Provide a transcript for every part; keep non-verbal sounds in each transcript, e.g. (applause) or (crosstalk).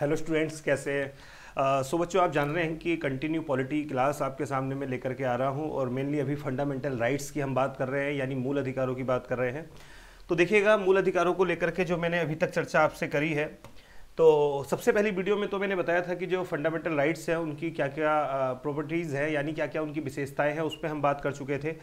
Hello students कैसे हैं सो बच्चों आप जान रहे हैं कि कंटिन्यू पॉलिटी क्लास आपके सामने मैं लेकर के आ रहा हूं और मेनली अभी फंडामेंटल राइट्स की हम बात कर रहे हैं यानी मूल अधिकारों की बात कर रहे हैं तो देखिएगा मूल अधिकारों को लेकर के जो मैंने अभी तक चर्चा आपसे करी है तो सबसे पहली वीडियो में तो मैंने बताया था कि जो फंडामेंटल राइट्स हैं उनकी क्या क्या प्रॉपर्टीज़ हैं यानी क्या क्या उनकी विशेषताएं हैं उस पर हम बात कर चुके थे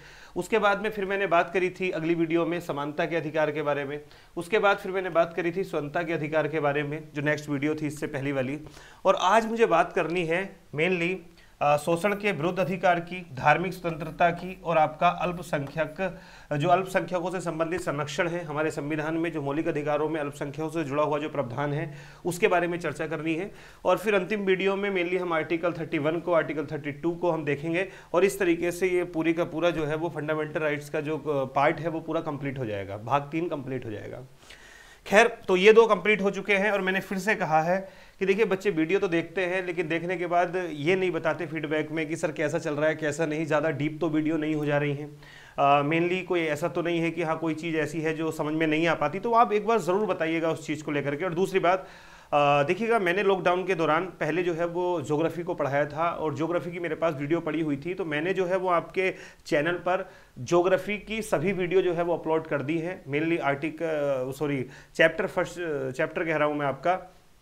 उसके बाद में फिर मैंने बात करी थी अगली वीडियो में समानता के अधिकार के बारे में उसके बाद फिर मैंने बात करी थी स्वतंत्रता के अधिकार के बारे में जो नेक्स्ट वीडियो थी इससे पहली वाली और आज मुझे बात करनी है मेनली शोषण के विरुद्ध अधिकार की धार्मिक स्वतंत्रता की और आपका अल्पसंख्यक जो अल्पसंख्यकों से संबंधित संरक्षण है हमारे संविधान में जो मौलिक अधिकारों में अल्पसंख्यकों से जुड़ा हुआ जो प्रावधान है उसके बारे में चर्चा करनी है और फिर अंतिम वीडियो में मेनली हम आर्टिकल 31 को आर्टिकल 32 को हम देखेंगे और इस तरीके से ये पूरी का पूरा जो है वो फंडामेंटल राइट्स का जो पार्ट है वो पूरा कंप्लीट हो जाएगा भाग तीन कंप्लीट हो जाएगा खैर तो ये दो कंप्लीट हो चुके हैं और मैंने फिर से कहा है कि देखिए बच्चे वीडियो तो देखते हैं लेकिन देखने के बाद ये नहीं बताते फीडबैक में कि सर कैसा चल रहा है कैसा नहीं ज़्यादा डीप तो वीडियो नहीं हो जा रही हैं मेनली कोई ऐसा तो नहीं है कि हाँ कोई चीज़ ऐसी है जो समझ में नहीं आ पाती तो आप एक बार ज़रूर बताइएगा उस चीज़ को लेकर के और दूसरी बात देखिएगा मैंने लॉकडाउन के दौरान पहले जो है वो जोग्राफ़ी को पढ़ाया था और जोग्राफ़ी की मेरे पास वीडियो पड़ी हुई थी तो मैंने जो है वो आपके चैनल पर जोग्राफ़ी की सभी वीडियो जो है वो अपलोड कर दी है mainly article sorry chapter first chapter कह रहा हूँ मैं आपका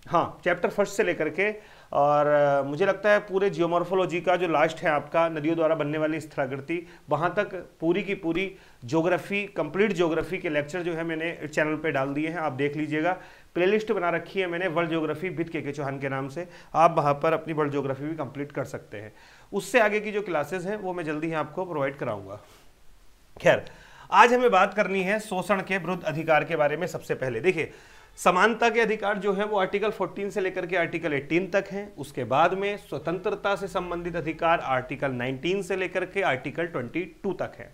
हाँ चैप्टर फर्स्ट से लेकर के और मुझे लगता है पूरे जियोमॉर्फोलॉजी का जो लास्ट है आपका नदियों द्वारा बनने वाली स्थलाकृति वहाँ तक पूरी की पूरी ज्योग्राफी कंप्लीट ज्योग्राफी के लेक्चर जो है मैंने चैनल पे डाल दिए हैं आप देख लीजिएगा प्लेलिस्ट बना रखी है मैंने वर्ल्ड ज्योग्राफी विद के के चौहान के नाम से आप वहाँ पर अपनी वर्ल्ड ज्योग्राफी भी कंप्लीट कर सकते हैं उससे आगे की जो क्लासेज हैं वो मैं जल्दी ही आपको प्रोवाइड कराऊंगा खैर आज हमें बात करनी है शोषण के विरुद्ध अधिकार के बारे में सबसे पहले देखिए समानता के अधिकार जो है वो आर्टिकल 14 से लेकर के आर्टिकल 18 तक हैं उसके बाद में स्वतंत्रता से संबंधित अधिकार आर्टिकल 19 से लेकर के आर्टिकल 22 तक है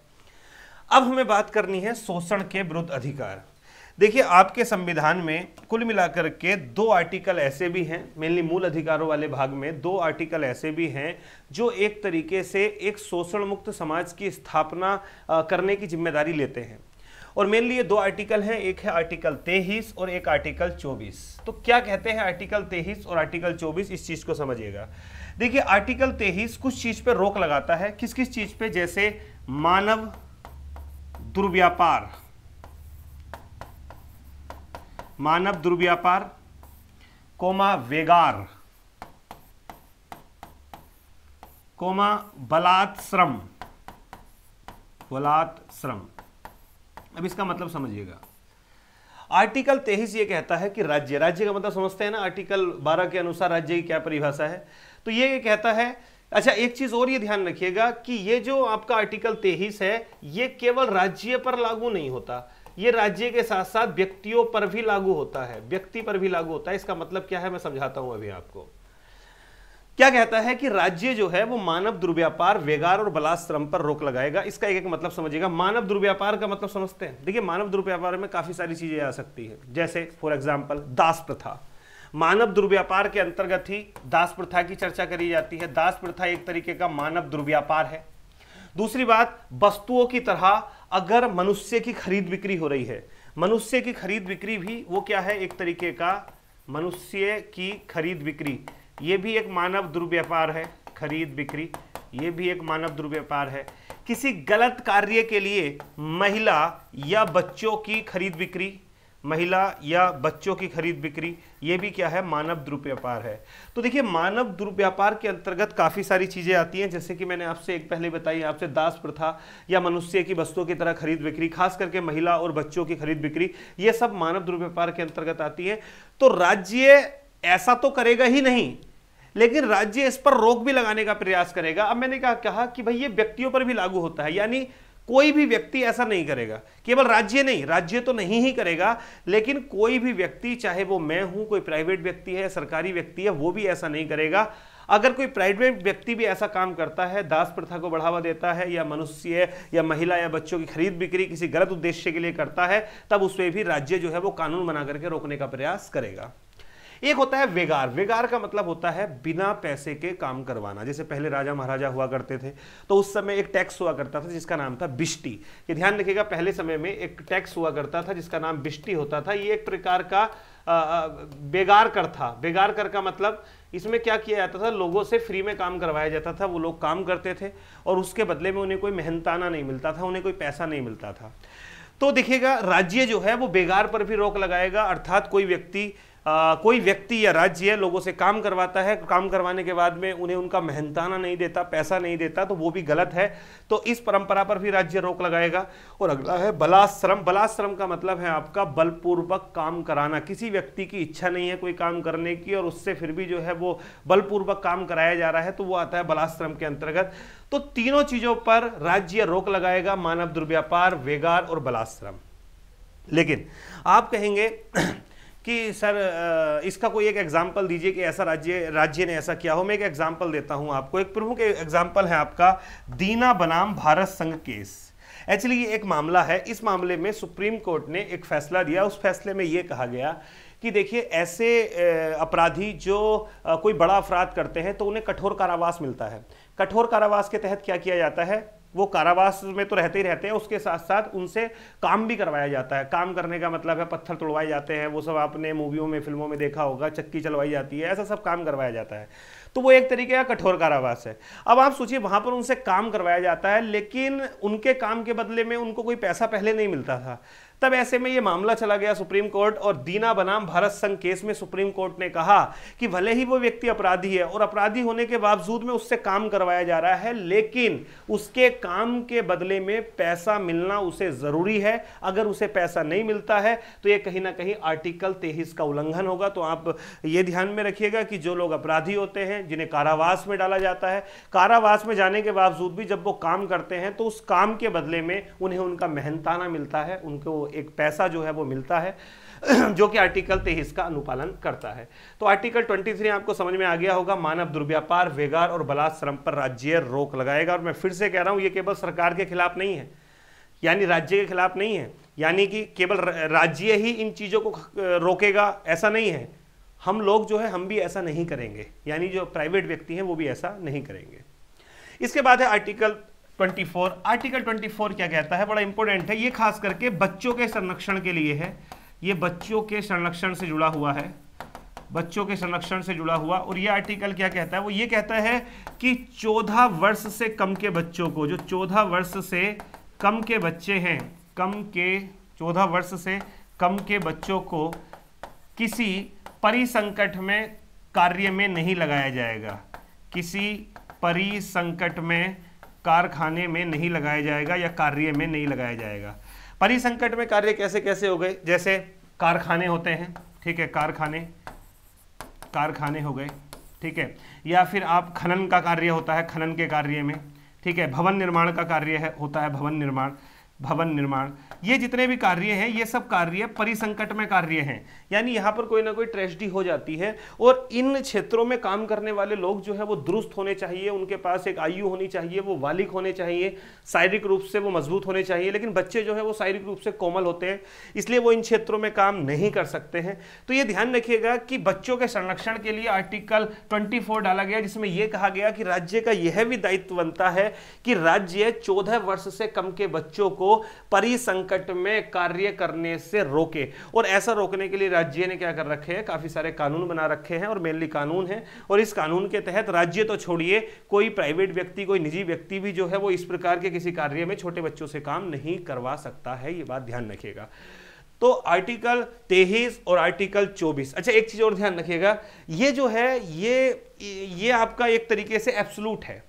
अब हमें बात करनी है शोषण के विरुद्ध अधिकार देखिए आपके संविधान में कुल मिलाकर के दो आर्टिकल ऐसे भी हैं मेनली मूल अधिकारों वाले भाग में दो आर्टिकल ऐसे भी हैं जो एक तरीके से एक शोषण मुक्त समाज की स्थापना करने की जिम्मेदारी लेते हैं और मेनली ये दो आर्टिकल हैं एक है आर्टिकल तेईस और एक आर्टिकल चौबीस तो क्या कहते हैं आर्टिकल तेईस और आर्टिकल चौबीस इस चीज़ को समझिएगा देखिए आर्टिकल तेईस कुछ चीज़ पे रोक लगाता है किस किस चीज़ पे जैसे मानव दुर्व्यापार मानव दुर्व्यापार कोमा वेगार कोमा बलात्श्रम बलात्श्रम अब इसका मतलब समझिएगा आर्टिकल तेईस ये कहता है कि राज्य राज्य का मतलब समझते हैं ना आर्टिकल बारह के अनुसार राज्य की क्या परिभाषा है तो ये कहता है अच्छा एक चीज और ये ध्यान रखिएगा कि ये जो आपका आर्टिकल तेईस है ये केवल राज्य पर लागू नहीं होता ये राज्य के साथ साथ व्यक्तियों पर भी लागू होता है व्यक्ति पर भी लागू होता है इसका मतलब क्या है मैं समझाता हूं अभी आपको क्या कहता है कि राज्य जो है वो मानव दुर्व्यापार वेगार और बलाश्रम पर रोक लगाएगा इसका एक एक मतलब समझिएगा मानव दुर्व्यापार का मतलब समझते हैं देखिए मानव दुर्व्यापार में काफी सारी चीजें आ सकती है जैसे फॉर एग्जाम्पल दास प्रथा मानव दुर्व्यापार के अंतर्गत ही दास प्रथा की चर्चा करी जाती है दास प्रथा एक तरीके का मानव दुर्व्यापार है दूसरी बात वस्तुओं की तरह अगर मनुष्य की खरीद बिक्री हो रही है मनुष्य की खरीद बिक्री भी वो क्या है एक तरीके का मनुष्य की खरीद बिक्री ये भी एक मानव दुर्व्यापार है खरीद बिक्री ये भी एक मानव दुर्व्यापार है किसी गलत कार्य के लिए महिला या बच्चों की खरीद बिक्री महिला या बच्चों की खरीद बिक्री ये भी क्या है मानव दुर्व्यापार है तो देखिए मानव दुर्व्यापार के अंतर्गत काफ़ी सारी चीज़ें आती हैं जैसे कि मैंने आपसे एक पहले बताई आपसे दास प्रथा या मनुष्य की वस्तुओं की तरह खरीद बिक्री खास करके महिला और बच्चों की खरीद बिक्री ये सब मानव दुर्व्यापार के अंतर्गत आती है तो राज्य ऐसा तो करेगा ही नहीं लेकिन राज्य इस पर रोक भी लगाने का प्रयास करेगा अब मैंने कहा कहा कि भाई ये व्यक्तियों पर भी लागू होता है यानी कोई भी व्यक्ति ऐसा नहीं करेगा केवल राज्य नहीं राज्य तो नहीं ही करेगा लेकिन कोई भी व्यक्ति चाहे वो मैं हूं कोई प्राइवेट व्यक्ति है सरकारी व्यक्ति है वो भी ऐसा नहीं करेगा अगर कोई प्राइवेट व्यक्ति भी ऐसा काम करता है दास प्रथा को बढ़ावा देता है या मनुष्य या महिला या बच्चों की खरीद बिक्री किसी गलत उद्देश्य के लिए करता है तब उस पर भी राज्य जो है वो कानून बना करके रोकने का प्रयास करेगा एक होता है वेगार वेगार का मतलब होता है बिना पैसे के काम करवाना जैसे पहले राजा महाराजा हुआ करते थे तो उस समय एक टैक्स हुआ करता था जिसका नाम था बिष्टि ये ध्यान रखिएगा पहले समय में एक टैक्स हुआ करता था जिसका नाम बिष्टि होता था ये एक प्रकार का बेगार कर था बेगार कर का मतलब इसमें क्या किया जाता था लोगों से फ्री में काम करवाया जाता था वो लोग काम करते थे और उसके बदले में उन्हें कोई मेहनताना नहीं मिलता था उन्हें कोई पैसा नहीं मिलता था तो देखिएगा राज्य जो है वो बेगार पर भी रोक लगाएगा अर्थात कोई व्यक्ति आ, कोई व्यक्ति या राज्य लोगों से काम करवाता है काम करवाने के बाद में उन्हें उनका मेहनताना नहीं देता पैसा नहीं देता तो वो भी गलत है तो इस परंपरा पर भी राज्य रोक लगाएगा और अगला है बलाश्रम बलाश्रम का मतलब है आपका बलपूर्वक काम कराना किसी व्यक्ति की इच्छा नहीं है कोई काम करने की और उससे फिर भी जो है वो बलपूर्वक काम कराया जा रहा है तो वो आता है बलाश्रम के अंतर्गत तो तीनों चीज़ों पर राज्य रोक लगाएगा मानव दुर्व्यापार वेगार और बलाश्रम लेकिन आप कहेंगे कि सर इसका कोई एक एग्जाम्पल दीजिए कि ऐसा राज्य राज्य ने ऐसा किया हो मैं एक एग्जाम्पल देता हूँ आपको एक प्रमुख एग्जाम्पल है आपका दीना बनाम भारत संघ केस एक्चुअली ये एक मामला है इस मामले में सुप्रीम कोर्ट ने एक फैसला दिया उस फैसले में ये कहा गया कि देखिए ऐसे अपराधी जो कोई बड़ा अपराध करते हैं तो उन्हें कठोर कारावास मिलता है कठोर कारावास के तहत क्या किया जाता है वो कारावास में तो रहते ही रहते हैं उसके साथ साथ उनसे काम भी करवाया जाता है काम करने का मतलब है पत्थर तोड़वाए जाते हैं वो सब आपने मूवियों में फिल्मों में देखा होगा चक्की चलवाई जाती है ऐसा सब काम करवाया जाता है तो वो एक तरीके का कठोर कारावास है अब आप सोचिए वहाँ पर उनसे काम करवाया जाता है लेकिन उनके काम के बदले में उनको कोई पैसा पहले नहीं मिलता था तब ऐसे में ये मामला चला गया सुप्रीम कोर्ट और दीना बनाम भारत संघ केस में सुप्रीम कोर्ट ने कहा कि भले ही वो व्यक्ति अपराधी है और अपराधी होने के बावजूद में उससे काम करवाया जा रहा है लेकिन उसके काम के बदले में पैसा मिलना उसे ज़रूरी है अगर उसे पैसा नहीं मिलता है तो ये कहीं ना कहीं आर्टिकल तेईस का उल्लंघन होगा तो आप ये ध्यान में रखिएगा कि जो लोग अपराधी होते हैं जिन्हें कारावास में डाला जाता है कारावास में जाने के बावजूद भी जब वो काम करते हैं तो उस काम के बदले में उन्हें उनका मेहनताना मिलता है उनको एक पैसा जो है वो मिलता है (clears throat) जो कि आर्टिकल तेईस का अनुपालन करता है तो आर्टिकल 23 आपको समझ में आ गया होगा मानव दुर्व्यापार वेगार और बलात्म पर राज्य रोक लगाएगा और मैं फिर से कह रहा हूं ये केवल सरकार के खिलाफ नहीं है यानी राज्य के खिलाफ नहीं है यानी कि केवल राज्य ही इन चीज़ों को रोकेगा ऐसा नहीं है हम लोग जो है हम भी ऐसा नहीं करेंगे यानी जो प्राइवेट व्यक्ति हैं वो भी ऐसा नहीं करेंगे इसके बाद है आर्टिकल 24 आर्टिकल 24 क्या कहता है बड़ा इंपॉर्टेंट है ये खास करके बच्चों के संरक्षण के लिए है ये बच्चों के संरक्षण से जुड़ा हुआ है बच्चों के संरक्षण से जुड़ा हुआ और ये आर्टिकल क्या कहता है वो ये कहता है कि चौदह वर्ष से कम के बच्चों को जो चौदह वर्ष से कम के बच्चे हैं कम के चौदह वर्ष से कम के बच्चों को किसी परिसंकट में कार्य में नहीं लगाया जाएगा किसी परिसंकट में कारखाने में नहीं लगाया जाएगा या कार्य में नहीं लगाया जाएगा परिसंकट में कार्य कैसे कैसे हो गए जैसे कारखाने होते हैं ठीक है कारखाने कारखाने हो गए ठीक है या फिर आप खनन का कार्य होता है खनन के कार्य में ठीक है भवन निर्माण का कार्य है होता है भवन निर्माण भवन निर्माण ये जितने भी कार्य हैं ये सब कार्य परिसंकट में कार्य हैं यानी यहाँ पर कोई ना कोई ट्रेजिडी हो जाती है और इन क्षेत्रों में काम करने वाले लोग जो है वो दुरुस्त होने चाहिए उनके पास एक आयु होनी चाहिए वो वालिक होने चाहिए शारीरिक रूप से वो मजबूत होने चाहिए लेकिन बच्चे जो है वो शारीरिक रूप से कोमल होते हैं इसलिए वो इन क्षेत्रों में काम नहीं कर सकते हैं तो ये ध्यान रखिएगा कि बच्चों के संरक्षण के लिए आर्टिकल ट्वेंटी डाला गया जिसमें यह कहा गया कि राज्य का यह भी दायित्व बनता है कि राज्य चौदह वर्ष से कम के बच्चों को परिसंकट में कार्य करने से रोके और ऐसा रोकने के लिए राज्य ने क्या कर रखे हैं काफ़ी सारे कानून बना रखे हैं और मेनली कानून है और इस कानून के तहत राज्य तो छोड़िए कोई प्राइवेट व्यक्ति कोई निजी व्यक्ति भी जो है वो इस प्रकार के किसी कार्य में छोटे बच्चों से काम नहीं करवा सकता है ये बात ध्यान रखिएगा तो आर्टिकल तेईस और आर्टिकल चौबीस अच्छा एक चीज़ और ध्यान रखिएगा ये जो है ये ये आपका एक तरीके से एब्सलूट है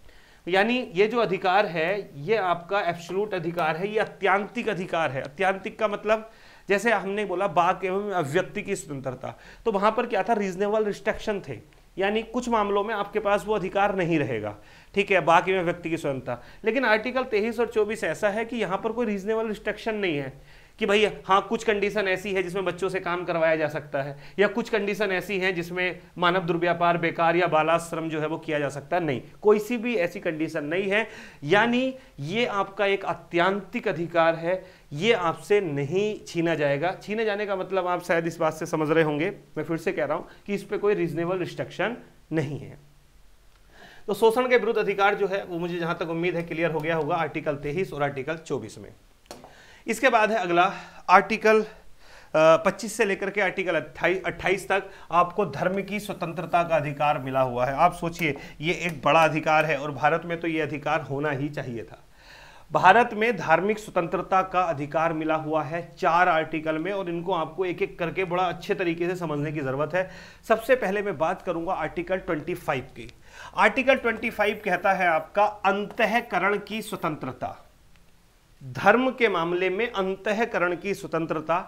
यानी ये जो अधिकार है ये आपका एप्सलूट अधिकार है ये अत्यांतिक अधिकार है अत्यांतिक का मतलब जैसे हमने बोला बाक एवं अव्यक्ति की स्वतंत्रता तो वहाँ पर क्या था रीजनेबल रिस्ट्रिक्शन थे यानी कुछ मामलों में आपके पास वो अधिकार नहीं रहेगा ठीक है बाकी में व्यक्ति की स्वतंत्रता लेकिन आर्टिकल तेईस और चौबीस ऐसा है कि यहाँ पर कोई रीजनेबल रिस्ट्रिक्शन नहीं है कि भाई हाँ कुछ कंडीशन ऐसी है जिसमें बच्चों से काम करवाया जा सकता है या कुछ कंडीशन ऐसी हैं जिसमें मानव दुर्व्यापार बेकार या बालाश्रम जो है वो किया जा सकता है नहीं कोई सी भी ऐसी कंडीशन नहीं है यानी ये आपका एक अत्यांतिक अधिकार है ये आपसे नहीं छीना जाएगा छीने जाने का मतलब आप शायद इस बात से समझ रहे होंगे मैं फिर से कह रहा हूँ कि इस पर कोई रीजनेबल रिस्ट्रिक्शन नहीं है तो शोषण के विरुद्ध अधिकार जो है वो मुझे जहां तक उम्मीद है क्लियर हो गया होगा आर्टिकल तेईस और आर्टिकल चौबीस में इसके बाद है अगला आर्टिकल पच्चीस से लेकर के आर्टिकल अट्ठाईस तक आपको धर्म की स्वतंत्रता का अधिकार मिला हुआ है आप सोचिए ये एक बड़ा अधिकार है और भारत में तो ये अधिकार होना ही चाहिए था भारत में धार्मिक स्वतंत्रता का अधिकार मिला हुआ है चार आर्टिकल में और इनको आपको एक एक करके बड़ा अच्छे तरीके से समझने की ज़रूरत है सबसे पहले मैं बात करूंगा आर्टिकल 25 की आर्टिकल 25 कहता है आपका अंतकरण की स्वतंत्रता धर्म के मामले में अंतकरण की स्वतंत्रता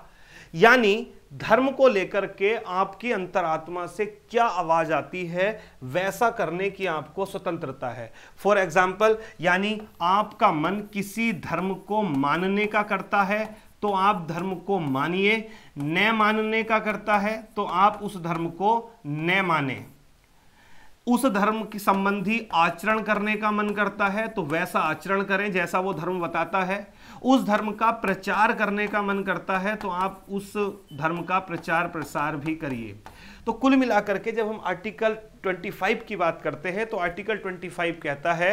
यानी धर्म को लेकर के आपकी अंतरात्मा से क्या आवाज आती है वैसा करने की आपको स्वतंत्रता है फॉर एग्जाम्पल यानी आपका मन किसी धर्म को मानने का करता है तो आप धर्म को मानिए न मानने का करता है तो आप उस धर्म को न माने उस धर्म की संबंधी आचरण करने का मन करता है तो वैसा आचरण करें जैसा वो धर्म बताता है उस धर्म का प्रचार करने का मन करता है तो आप उस धर्म का प्रचार प्रसार भी करिए तो कुल मिलाकर के जब हम आर्टिकल 25 की बात करते हैं तो आर्टिकल 25 कहता है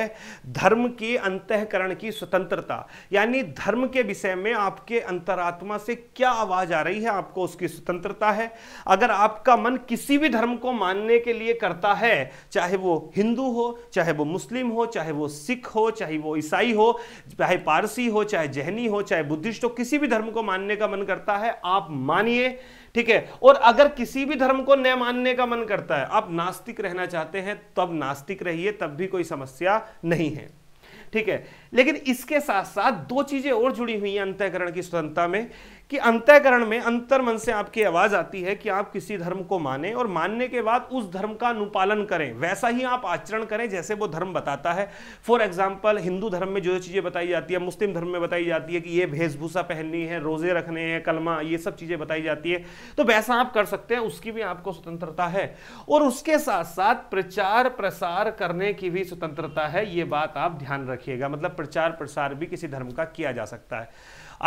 धर्म के अंतकरण की स्वतंत्रता यानी धर्म के विषय में आपके अंतरात्मा से क्या आवाज़ आ रही है आपको उसकी स्वतंत्रता है अगर आपका मन किसी भी धर्म को मानने के लिए करता है चाहे वो हिंदू हो चाहे वो मुस्लिम हो चाहे वो सिख हो चाहे वो ईसाई हो चाहे पारसी हो चाहे जहनी हो चाहे बुद्धिस्ट हो किसी भी धर्म को मानने का मन करता है आप मानिए ठीक है और अगर किसी भी धर्म को न मानने का मन करता है आप नास्तिक रहना चाहते हैं तब नास्तिक रहिए तब भी कोई समस्या नहीं है ठीक है लेकिन इसके साथ साथ दो चीजें और जुड़ी हुई हैं अंत्यकरण की स्वतंत्रता में कि अंत्यकरण में अंतर मन से आपकी आवाज आती है कि आप किसी धर्म को माने और मानने के बाद उस धर्म का अनुपालन करें वैसा ही आप आचरण करें जैसे वो धर्म बताता है फॉर एग्जाम्पल हिंदू धर्म में जो चीज़ें बताई जाती है मुस्लिम धर्म में बताई जाती है कि ये वेशभूषा पहननी है रोजे रखने हैं कलमा ये सब चीज़ें बताई जाती है तो वैसा आप कर सकते हैं उसकी भी आपको स्वतंत्रता है और उसके साथ साथ प्रचार प्रसार करने की भी स्वतंत्रता है ये बात आप ध्यान रखिएगा मतलब प्रचार प्रसार भी किसी धर्म का किया जा सकता है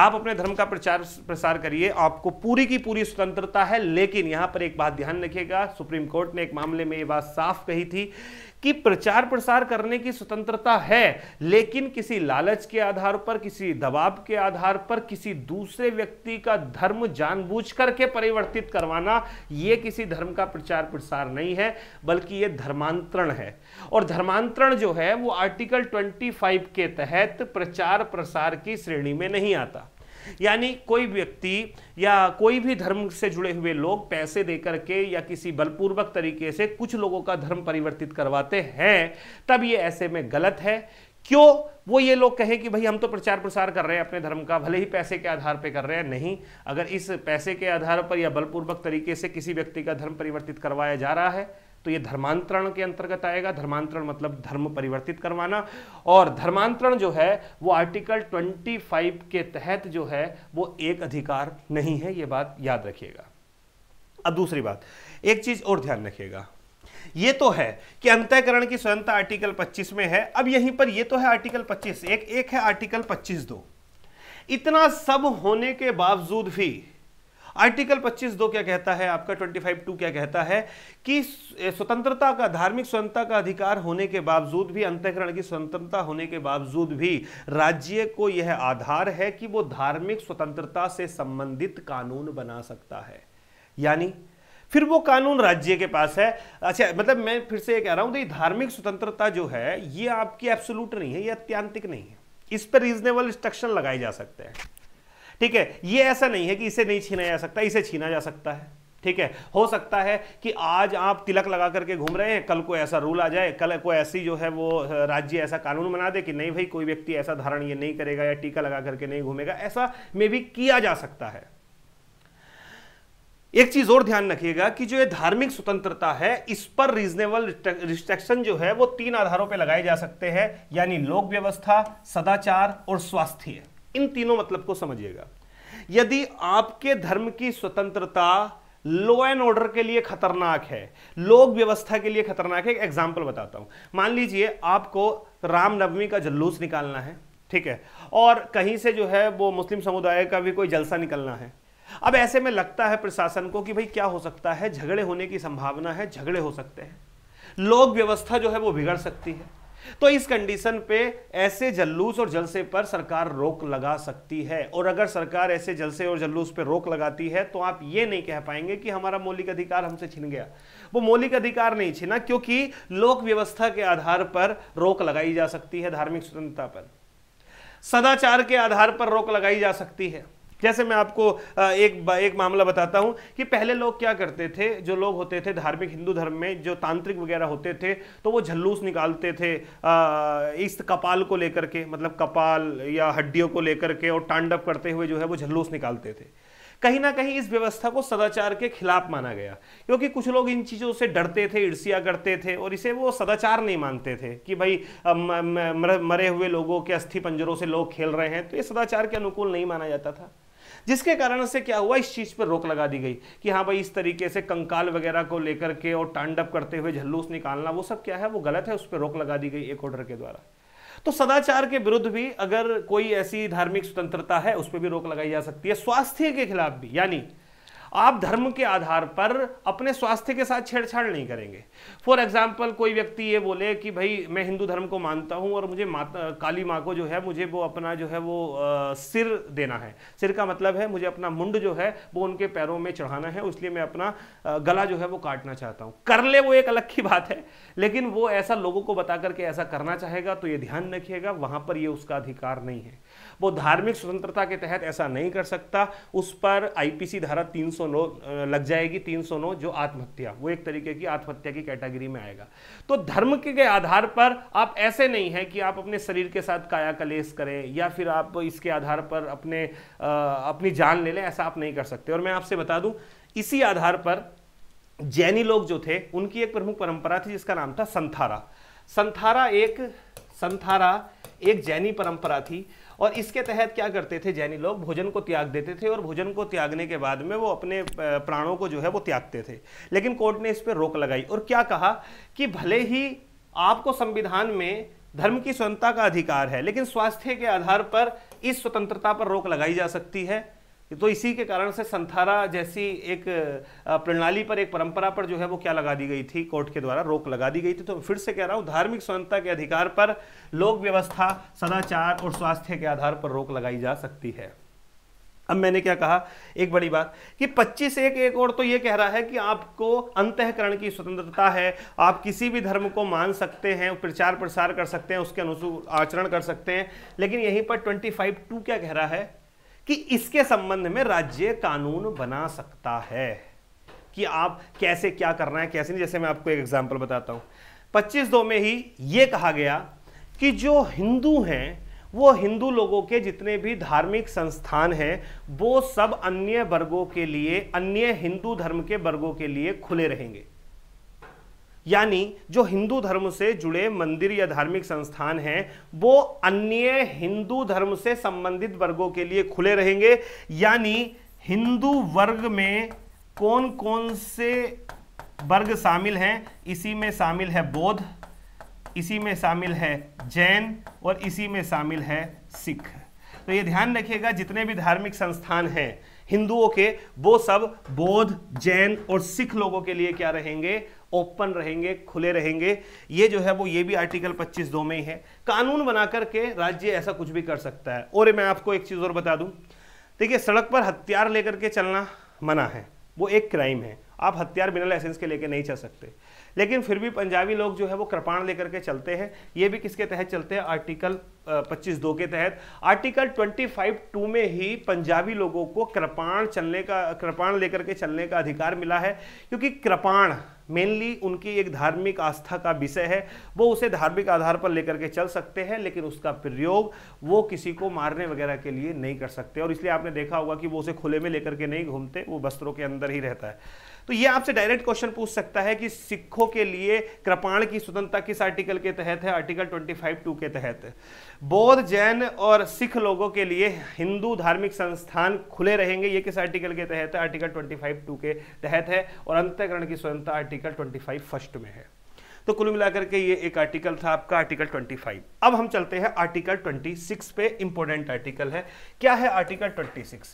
आप अपने धर्म का प्रचार प्रसार करिए आपको पूरी की पूरी स्वतंत्रता है लेकिन यहां पर एक बात ध्यान रखिएगा सुप्रीम कोर्ट ने एक मामले में ये बात साफ कही थी कि प्रचार प्रसार करने की स्वतंत्रता है लेकिन किसी लालच के आधार पर किसी दबाव के आधार पर किसी दूसरे व्यक्ति का धर्म जानबूझ करके परिवर्तित करवाना यह किसी धर्म का प्रचार प्रसार नहीं है बल्कि यह धर्मांतरण है और धर्मांतरण जो है वो आर्टिकल 25 के तहत प्रचार प्रसार की श्रेणी में नहीं आता यानी कोई व्यक्ति या कोई भी धर्म से जुड़े हुए लोग पैसे देकर के या किसी बलपूर्वक तरीके से कुछ लोगों का धर्म परिवर्तित करवाते हैं तब ये ऐसे में गलत है क्यों वो ये लोग कहें कि भाई हम तो प्रचार प्रसार कर रहे हैं अपने धर्म का भले ही पैसे के आधार पर कर रहे हैं नहीं अगर इस पैसे के आधार पर या बलपूर्वक तरीके से किसी व्यक्ति का धर्म परिवर्तित करवाया जा रहा है तो ये धर्मांतरण के अंतर्गत आएगा धर्मांतरण मतलब धर्म परिवर्तित करवाना और धर्मांतरण जो है वो आर्टिकल 25 के तहत जो है वो एक अधिकार नहीं है ये बात याद रखिएगा अब दूसरी बात एक चीज और ध्यान रखिएगा ये तो है कि अंतःकरण की स्वतंत्रता आर्टिकल 25 में है अब यहीं पर ये तो है आर्टिकल 25 एक एक है आर्टिकल 25 दो इतना सब होने के बावजूद भी आर्टिकल 25 दो क्या कहता है आपका 25 टू क्या कहता है कि स्वतंत्रता का धार्मिक स्वतंत्रता का अधिकार होने के बावजूद भी अंतकरण की स्वतंत्रता होने के बावजूद भी राज्य को यह आधार है कि वो धार्मिक स्वतंत्रता से संबंधित कानून बना सकता है यानी फिर वो कानून राज्य के पास है अच्छा मतलब मैं फिर से ये कह रहा हूं तो धार्मिक स्वतंत्रता जो है ये आपकी एब्सोलूट नहीं है ये अत्यांतिक नहीं है इस पर रीजनेबल इंस्ट्रक्शन लगाए जा सकते हैं ठीक है ये ऐसा नहीं है कि इसे नहीं छीना जा सकता इसे छीना जा सकता है ठीक है हो सकता है कि आज आप तिलक लगा करके घूम रहे हैं कल को ऐसा रूल आ जाए कल को ऐसी जो है वो राज्य ऐसा कानून बना दे कि नहीं भाई कोई व्यक्ति ऐसा धारण ये नहीं करेगा या टीका लगा करके नहीं घूमेगा ऐसा में भी किया जा सकता है एक चीज और ध्यान रखिएगा कि जो ये धार्मिक स्वतंत्रता है इस पर रीजनेबल रिस्ट्रिक्शन जो है वो तीन आधारों पर लगाए जा सकते हैं यानी लोक व्यवस्था सदाचार और स्वास्थ्य इन तीनों मतलब को समझिएगा यदि आपके धर्म की स्वतंत्रता लॉ एंड ऑर्डर के लिए खतरनाक है लोक व्यवस्था के लिए खतरनाक है एक एग्जाम्पल बताता हूं मान लीजिए आपको रामनवमी का जुलूस निकालना है ठीक है और कहीं से जो है वो मुस्लिम समुदाय का भी कोई जलसा निकलना है अब ऐसे में लगता है प्रशासन को कि भाई क्या हो सकता है झगड़े होने की संभावना है झगड़े हो सकते हैं लोक व्यवस्था जो है वो बिगड़ सकती है तो इस कंडीशन पे ऐसे जल्लूस और जलसे पर सरकार रोक लगा सकती है और अगर सरकार ऐसे जलसे और जल्लूस पे रोक लगाती है तो आप ये नहीं कह पाएंगे कि हमारा मौलिक अधिकार हमसे छिन गया वो मौलिक अधिकार नहीं छिना क्योंकि लोक व्यवस्था के आधार पर रोक लगाई जा सकती है धार्मिक स्वतंत्रता पर सदाचार के आधार पर रोक लगाई जा सकती है जैसे मैं आपको एक एक मामला बताता हूं कि पहले लोग क्या करते थे जो लोग होते थे धार्मिक हिंदू धर्म में जो तांत्रिक वगैरह होते थे तो वो झल्लूस निकालते थे इस कपाल को लेकर के मतलब कपाल या हड्डियों को लेकर के और टांडव करते हुए जो है वो झल्लूस निकालते थे कहीं ना कहीं इस व्यवस्था को सदाचार के खिलाफ माना गया क्योंकि कुछ लोग इन चीज़ों से डरते थे ईर्ष्या करते थे और इसे वो सदाचार नहीं मानते थे कि भाई मरे हुए लोगों के अस्थि पंजरों से लोग खेल रहे हैं तो ये सदाचार के अनुकूल नहीं माना जाता था जिसके कारण से क्या हुआ इस चीज़ पर रोक लगा दी गई कि हाँ भाई इस तरीके से कंकाल वगैरह को लेकर के और टांडप करते हुए झल्लूस निकालना वो सब क्या है वो गलत है उस पर रोक लगा दी गई एक ऑर्डर के द्वारा तो सदाचार के विरुद्ध भी अगर कोई ऐसी धार्मिक स्वतंत्रता है उस पर भी रोक लगाई जा सकती है स्वास्थ्य के खिलाफ भी यानी आप धर्म के आधार पर अपने स्वास्थ्य के साथ छेड़छाड़ नहीं करेंगे फॉर एग्जाम्पल कोई व्यक्ति ये बोले कि भाई मैं हिंदू धर्म को मानता हूँ और मुझे माता काली माँ को जो है मुझे वो अपना जो है वो आ, सिर देना है सिर का मतलब है मुझे अपना मुंड जो है वो उनके पैरों में चढ़ाना है इसलिए मैं अपना गला जो है वो काटना चाहता हूँ कर ले वो एक अलग की बात है लेकिन वो ऐसा लोगों को बता करके ऐसा करना चाहेगा तो ये ध्यान रखिएगा वहाँ पर ये उसका अधिकार नहीं है वो धार्मिक स्वतंत्रता के तहत ऐसा नहीं कर सकता उस पर आईपीसी धारा 309 लग जाएगी 309 जो आत्महत्या वो एक तरीके की आत्महत्या की कैटेगरी में आएगा तो धर्म के आधार पर आप ऐसे नहीं है कि आप अपने शरीर के साथ काया कलेस करें या फिर आप इसके आधार पर अपने आ, अपनी जान ले लें ऐसा आप नहीं कर सकते और मैं आपसे बता दूं इसी आधार पर जैनी लोग जो थे उनकी एक प्रमुख परंपरा थी जिसका नाम था संथारा संथारा एक संथारा एक जैनी परंपरा थी और इसके तहत क्या करते थे जैनी लोग भोजन को त्याग देते थे और भोजन को त्यागने के बाद में वो अपने प्राणों को जो है वो त्यागते थे लेकिन कोर्ट ने इस पर रोक लगाई और क्या कहा कि भले ही आपको संविधान में धर्म की स्वतंत्रता का अधिकार है लेकिन स्वास्थ्य के आधार पर इस स्वतंत्रता पर रोक लगाई जा सकती है तो इसी के कारण से संथारा जैसी एक प्रणाली पर एक परंपरा पर जो है वो क्या लगा दी गई थी कोर्ट के द्वारा रोक लगा दी गई थी तो फिर से कह रहा हूं धार्मिक स्वतंत्रता के अधिकार पर लोक व्यवस्था सदाचार और स्वास्थ्य के आधार पर रोक लगाई जा सकती है अब मैंने क्या कहा एक बड़ी बात कि 25 एक एक और तो ये कह रहा है कि आपको अंतकरण की स्वतंत्रता है आप किसी भी धर्म को मान सकते हैं प्रचार प्रसार कर सकते हैं उसके अनुसार आचरण कर सकते हैं लेकिन यहीं पर 25 टू क्या कह रहा है कि इसके संबंध में राज्य कानून बना सकता है कि आप कैसे क्या करना है कैसे नहीं जैसे मैं आपको एक एग्जाम्पल बताता हूं पच्चीस दो में ही यह कहा गया कि जो हिंदू हैं वो हिंदू लोगों के जितने भी धार्मिक संस्थान हैं वो सब अन्य वर्गों के लिए अन्य हिंदू धर्म के वर्गों के लिए खुले रहेंगे यानी जो हिंदू धर्म से जुड़े मंदिर या धार्मिक संस्थान हैं वो अन्य हिंदू धर्म से संबंधित वर्गों के लिए खुले रहेंगे यानी हिंदू वर्ग में कौन कौन से वर्ग शामिल हैं इसी में शामिल है बौद्ध इसी में शामिल है जैन और इसी में शामिल है सिख तो ये ध्यान रखिएगा जितने भी धार्मिक संस्थान हैं हिंदुओं के वो सब बौद्ध जैन और सिख लोगों के लिए क्या रहेंगे ओपन रहेंगे खुले रहेंगे ये जो है वो ये भी आर्टिकल 25 दो में ही है कानून बना करके राज्य ऐसा कुछ भी कर सकता है और मैं आपको एक चीज़ और बता दूं देखिए सड़क पर हथियार लेकर के चलना मना है वो एक क्राइम है आप हथियार बिना लाइसेंस के लेके नहीं चल सकते लेकिन फिर भी पंजाबी लोग जो है वो कृपाण लेकर के चलते हैं ये भी किसके तहत चलते हैं आर्टिकल पच्चीस दो के तहत आर्टिकल ट्वेंटी फाइव टू में ही पंजाबी लोगों को कृपाण चलने का कृपाण लेकर के चलने का अधिकार मिला है क्योंकि कृपाण मेनली उनकी एक धार्मिक आस्था का विषय है वो उसे धार्मिक आधार पर लेकर के चल सकते हैं लेकिन उसका प्रयोग वो किसी को मारने वगैरह के लिए नहीं कर सकते और इसलिए आपने देखा होगा कि वो उसे खुले में लेकर के नहीं घूमते वो वस्त्रों के अंदर ही रहता है तो ये आपसे डायरेक्ट क्वेश्चन पूछ सकता है कि सिखों के लिए कृपाण की स्वतंत्रता किस आर्टिकल के तहत है आर्टिकल ट्वेंटी फाइव टू के तहत बौद्ध जैन और सिख लोगों के लिए हिंदू धार्मिक संस्थान खुले रहेंगे ये किस आर्टिकल के तहत है आर्टिकल ट्वेंटी फाइव टू के तहत है और अंत्यकरण की स्वतंत्रता आर्टिकल ट्वेंटी फाइव फर्स्ट में है तो कुल मिलाकर के ये एक आर्टिकल था आपका आर्टिकल 25 अब हम चलते हैं आर्टिकल 26 पे इंपॉर्टेंट आर्टिकल है क्या है आर्टिकल 26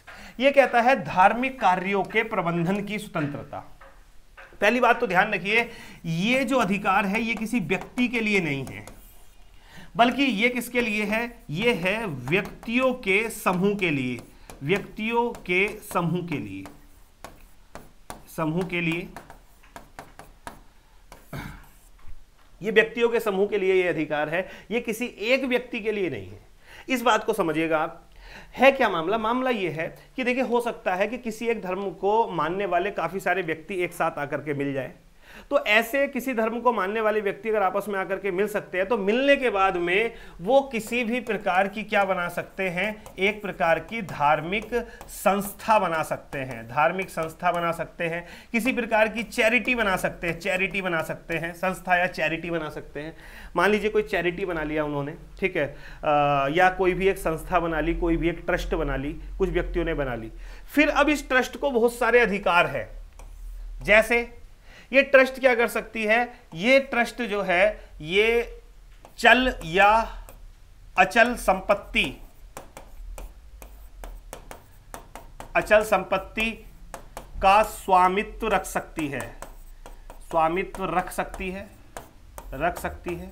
ये कहता है धार्मिक कार्यों के प्रबंधन की स्वतंत्रता पहली बात तो ध्यान रखिए ये जो अधिकार है ये किसी व्यक्ति के लिए नहीं है बल्कि ये किसके लिए है ये है व्यक्तियों के समूह के लिए व्यक्तियों के समूह के लिए समूह के लिए ये व्यक्तियों के समूह के लिए ये अधिकार है ये किसी एक व्यक्ति के लिए नहीं है इस बात को समझिएगा आप है क्या मामला मामला यह है कि देखिए हो सकता है कि किसी एक धर्म को मानने वाले काफ़ी सारे व्यक्ति एक साथ आकर के मिल जाए तो ऐसे किसी धर्म को मानने वाले व्यक्ति अगर आपस में आकर के मिल सकते हैं तो मिलने के बाद में वो किसी भी प्रकार की क्या बना सकते हैं एक प्रकार की धार्मिक संस्था बना सकते हैं धार्मिक संस्था बना सकते हैं किसी प्रकार की चैरिटी बना सकते हैं चैरिटी बना सकते हैं संस्था या चैरिटी बना सकते हैं मान लीजिए कोई चैरिटी बना लिया उन्होंने ठीक है आ, या कोई भी एक संस्था बना ली कोई भी एक ट्रस्ट बना ली कुछ व्यक्तियों ने बना ली फिर अब इस ट्रस्ट को बहुत सारे अधिकार है जैसे ये ट्रस्ट क्या कर सकती है ये ट्रस्ट जो है ये चल या अचल संपत्ति अचल संपत्ति का स्वामित्व रख सकती है स्वामित्व रख सकती है रख सकती है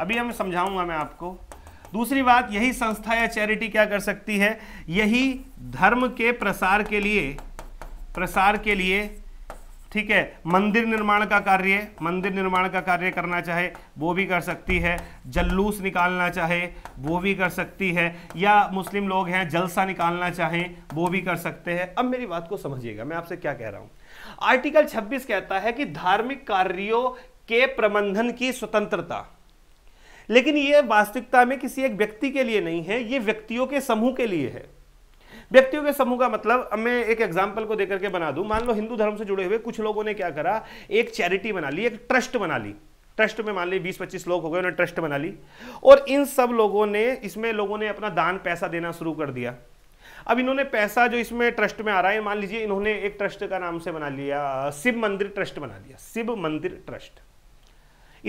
अभी हम समझाऊंगा मैं आपको दूसरी बात यही संस्था या चैरिटी क्या कर सकती है यही धर्म के प्रसार के लिए प्रसार के लिए ठीक है मंदिर निर्माण का कार्य मंदिर निर्माण का कार्य करना चाहे वो भी कर सकती है जल्लूस निकालना चाहे वो भी कर सकती है या मुस्लिम लोग हैं जलसा निकालना चाहें वो भी कर सकते हैं अब मेरी बात को समझिएगा मैं आपसे क्या कह रहा हूं आर्टिकल 26 कहता है कि धार्मिक कार्यों के प्रबंधन की स्वतंत्रता लेकिन यह वास्तविकता में किसी एक व्यक्ति के लिए नहीं है ये व्यक्तियों के समूह के लिए है व्यक्तियों के समूह का मतलब अब मैं एक एग्जाम्पल को देकर के बना दू मान लो हिंदू धर्म से जुड़े हुए कुछ लोगों ने क्या करा एक चैरिटी बना ली एक ट्रस्ट बना ली ट्रस्ट में मान ली बीस पच्चीस लोग हो गए उन्होंने ट्रस्ट बना ली और इन सब लोगों ने इसमें लोगों ने अपना दान पैसा देना शुरू कर दिया अब इन्होंने पैसा जो इसमें ट्रस्ट में आ रहा है मान लीजिए इन्होंने एक ट्रस्ट का नाम से बना लिया शिव मंदिर ट्रस्ट बना दिया शिव मंदिर ट्रस्ट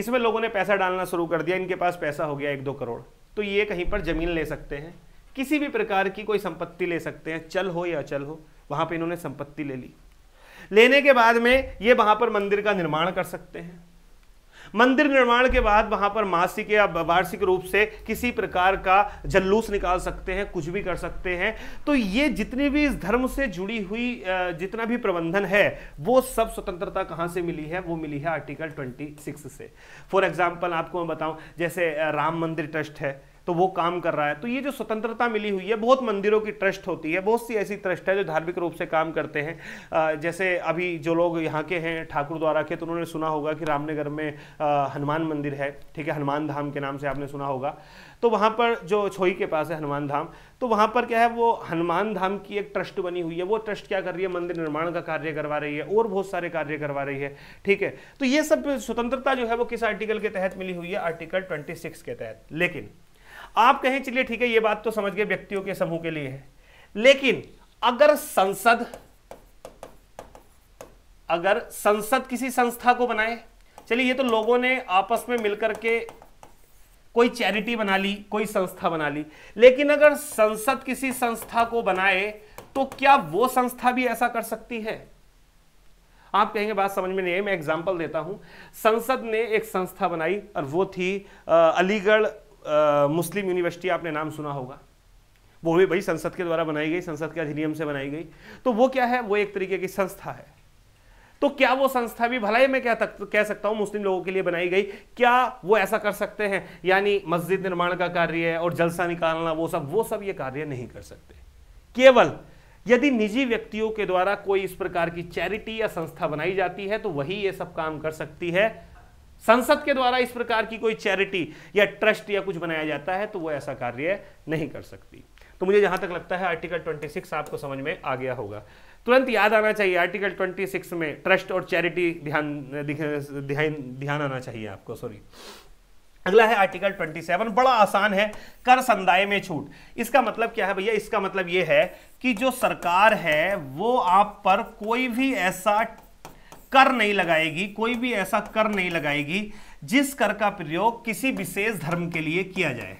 इसमें लोगों ने पैसा डालना शुरू कर दिया इनके पास पैसा हो गया एक दो करोड़ तो ये कहीं पर जमीन ले सकते हैं किसी भी प्रकार की कोई संपत्ति ले सकते हैं चल हो या अचल हो वहां पे इन्होंने संपत्ति ले ली लेने के बाद में ये वहां पर मंदिर का निर्माण कर सकते हैं मंदिर निर्माण के बाद वहां पर मासिक या वार्षिक रूप से किसी प्रकार का जल्लूस निकाल सकते हैं कुछ भी कर सकते हैं तो ये जितनी भी इस धर्म से जुड़ी हुई जितना भी प्रबंधन है वो सब स्वतंत्रता कहाँ से मिली है वो मिली है आर्टिकल 26 से फॉर एग्जाम्पल आपको मैं बताऊं जैसे राम मंदिर ट्रस्ट है तो वो काम कर रहा है तो ये जो स्वतंत्रता मिली हुई है बहुत मंदिरों की ट्रस्ट होती है बहुत सी ऐसी ट्रस्ट है जो धार्मिक रूप से काम करते हैं जैसे अभी जो लोग यहाँ के हैं ठाकुर द्वारा के तो उन्होंने सुना होगा कि रामनगर में हनुमान मंदिर है ठीक है हनुमान धाम के नाम से आपने सुना होगा तो वहाँ पर जो छोई के पास है हनुमान धाम तो वहाँ पर क्या है वो हनुमान धाम की एक ट्रस्ट बनी हुई है वो ट्रस्ट क्या कर रही है मंदिर निर्माण का कार्य करवा रही है और बहुत सारे कार्य करवा रही है ठीक है तो ये सब स्वतंत्रता जो है वो किस आर्टिकल के तहत मिली हुई है आर्टिकल 26 के तहत लेकिन आप कहें चलिए ठीक है ये बात तो समझ गए व्यक्तियों के समूह के लिए है लेकिन अगर संसद अगर संसद किसी संस्था को बनाए चलिए ये तो लोगों ने आपस में मिलकर के कोई चैरिटी बना ली कोई संस्था बना ली लेकिन अगर संसद किसी संस्था को बनाए तो क्या वो संस्था भी ऐसा कर सकती है आप कहेंगे बात समझ में नहीं आई मैं एग्जाम्पल देता हूं संसद ने एक संस्था बनाई और वो थी अलीगढ़ आ, मुस्लिम यूनिवर्सिटी आपने नाम सुना होगा वो भी भाई संसद के द्वारा बनाई गई संसद के अधिनियम से बनाई गई तो वो क्या है वो एक तरीके की संस्था है तो क्या वो संस्था भी भलाई में क्या तक, कह सकता हूं मुस्लिम लोगों के लिए बनाई गई क्या वो ऐसा कर सकते हैं यानी मस्जिद निर्माण का कार्य है और जलसा निकालना वो सब वो सब ये कार्य नहीं कर सकते केवल यदि निजी व्यक्तियों के द्वारा कोई इस प्रकार की चैरिटी या संस्था बनाई जाती है तो वही ये सब काम कर सकती है संसद के द्वारा इस प्रकार की कोई चैरिटी या ट्रस्ट या कुछ बनाया जाता है तो वो ऐसा कार्य नहीं कर सकती तो मुझे जहां तक लगता है आर्टिकल 26 आपको समझ में आ गया होगा तुरंत याद आना चाहिए आर्टिकल 26 में ट्रस्ट और चैरिटी ध्यान ध्यान ध्यान आना चाहिए आपको सॉरी अगला है आर्टिकल 27 बड़ा आसान है कर संदाय में छूट इसका मतलब क्या है भैया इसका मतलब यह है कि जो सरकार है वो आप पर कोई भी ऐसा कर नहीं लगाएगी कोई भी ऐसा कर नहीं लगाएगी जिस कर का प्रयोग किसी विशेष धर्म के लिए किया जाए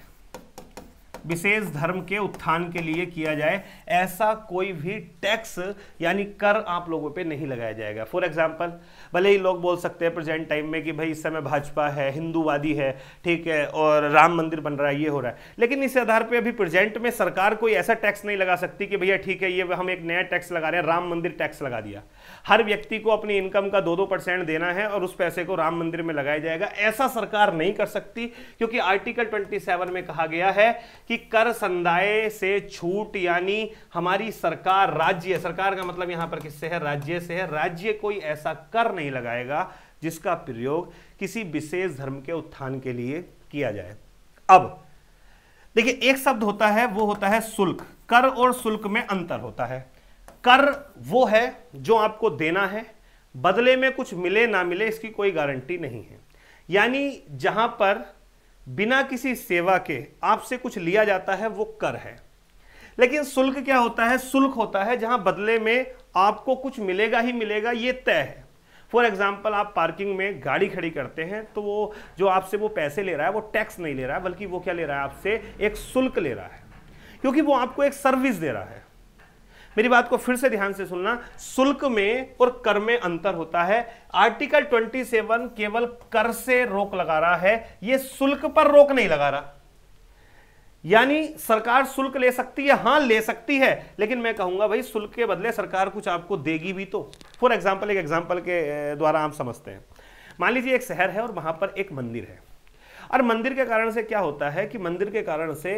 विशेष धर्म के उत्थान के लिए किया जाए ऐसा कोई भी टैक्स यानी कर आप लोगों पे नहीं लगाया जाएगा फॉर एग्जाम्पल भले ही लोग बोल सकते हैं प्रेजेंट टाइम में कि भाई इस समय भाजपा है हिंदूवादी है ठीक है और राम मंदिर बन रहा है ये हो रहा है लेकिन इस आधार पर अभी प्रेजेंट में सरकार कोई ऐसा टैक्स नहीं लगा सकती कि भैया ठीक है ये हम एक नया टैक्स लगा रहे हैं राम मंदिर टैक्स लगा दिया हर व्यक्ति को अपनी इनकम का दो दो परसेंट देना है और उस पैसे को राम मंदिर में लगाया जाएगा ऐसा सरकार नहीं कर सकती क्योंकि आर्टिकल 27 में कहा गया है कि कर संदाय से छूट यानी हमारी सरकार राज्य सरकार का मतलब यहां पर किससे है राज्य से है राज्य कोई ऐसा कर नहीं लगाएगा जिसका प्रयोग किसी विशेष धर्म के उत्थान के लिए किया जाए अब देखिए एक शब्द होता है वो होता है शुल्क कर और शुल्क में अंतर होता है कर वो है जो आपको देना है बदले में कुछ मिले ना मिले इसकी कोई गारंटी नहीं है यानी जहां पर बिना किसी सेवा के आपसे कुछ लिया जाता है वो कर है लेकिन शुल्क क्या होता है शुल्क होता है जहां बदले में आपको कुछ मिलेगा ही मिलेगा ये तय है फॉर एग्जाम्पल आप पार्किंग में गाड़ी खड़ी करते हैं तो वो जो आपसे वो पैसे ले रहा है वो टैक्स नहीं ले रहा है बल्कि वो क्या ले रहा है आपसे एक शुल्क ले रहा है क्योंकि वो आपको एक सर्विस दे रहा है मेरी बात को फिर से ध्यान से सुनना शुल्क में और कर में अंतर होता है आर्टिकल 27 केवल कर से रोक लगा रहा है यह शुल्क पर रोक नहीं लगा रहा यानी सरकार शुल्क ले सकती है हां ले सकती है लेकिन मैं कहूंगा भाई शुल्क के बदले सरकार कुछ आपको देगी भी तो फॉर एग्जाम्पल एक एग्जाम्पल के द्वारा आप समझते हैं मान लीजिए एक शहर है और वहां पर एक मंदिर है और मंदिर के कारण से क्या होता है कि मंदिर के कारण से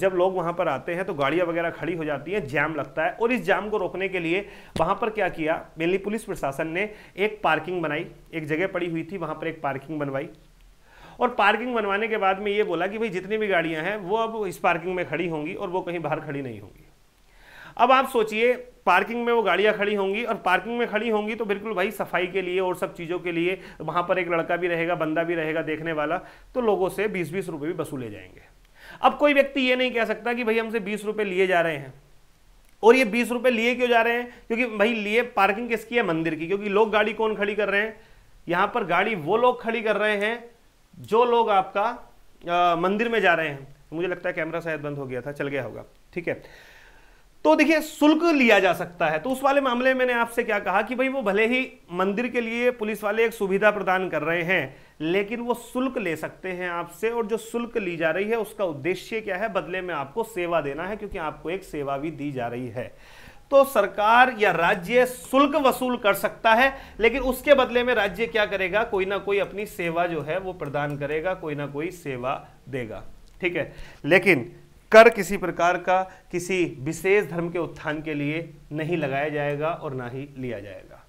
जब लोग वहाँ पर आते हैं तो गाड़ियाँ वगैरह खड़ी हो जाती हैं जैम लगता है और इस जैम को रोकने के लिए वहाँ पर क्या किया मेनली पुलिस प्रशासन ने एक पार्किंग बनाई एक जगह पड़ी हुई थी वहाँ पर एक पार्किंग बनवाई और पार्किंग बनवाने के बाद में ये बोला कि भाई जितनी भी गाड़ियाँ हैं वो अब इस पार्किंग में खड़ी होंगी और वो कहीं बाहर खड़ी नहीं होंगी अब आप सोचिए पार्किंग में वो गाड़ियां खड़ी होंगी और पार्किंग में खड़ी होंगी तो बिल्कुल भाई सफाई के लिए और सब चीज़ों के लिए वहां पर एक लड़का भी रहेगा बंदा भी रहेगा देखने वाला तो लोगों से बीस बीस रुपये भी वसूले जाएंगे अब कोई व्यक्ति ये नहीं कह सकता कि भाई हमसे बीस रुपये लिए जा रहे हैं और ये बीस रुपये लिए क्यों जा रहे हैं क्योंकि भाई लिए पार्किंग किसकी है मंदिर की क्योंकि लोग गाड़ी कौन खड़ी कर रहे हैं यहाँ पर गाड़ी वो लोग खड़ी कर रहे हैं जो लोग आपका आ, मंदिर में जा रहे हैं मुझे लगता है कैमरा शायद बंद हो गया था चल गया होगा ठीक है तो देखिए शुल्क लिया जा सकता है तो उस वाले मामले में मैंने आपसे क्या कहा कि भाई वो भले ही मंदिर के लिए पुलिस वाले एक सुविधा प्रदान कर रहे हैं लेकिन वो शुल्क ले सकते हैं आपसे और जो शुल्क ली जा रही है उसका उद्देश्य क्या है बदले में आपको सेवा देना है क्योंकि आपको एक सेवा भी दी जा रही है तो सरकार या राज्य शुल्क वसूल कर सकता है लेकिन उसके बदले में राज्य क्या करेगा कोई ना कोई अपनी सेवा जो है वो प्रदान करेगा कोई ना कोई सेवा देगा ठीक है लेकिन कर किसी प्रकार का किसी विशेष धर्म के उत्थान के लिए नहीं हम्म। लगाया जाएगा और ना ही लिया जाएगा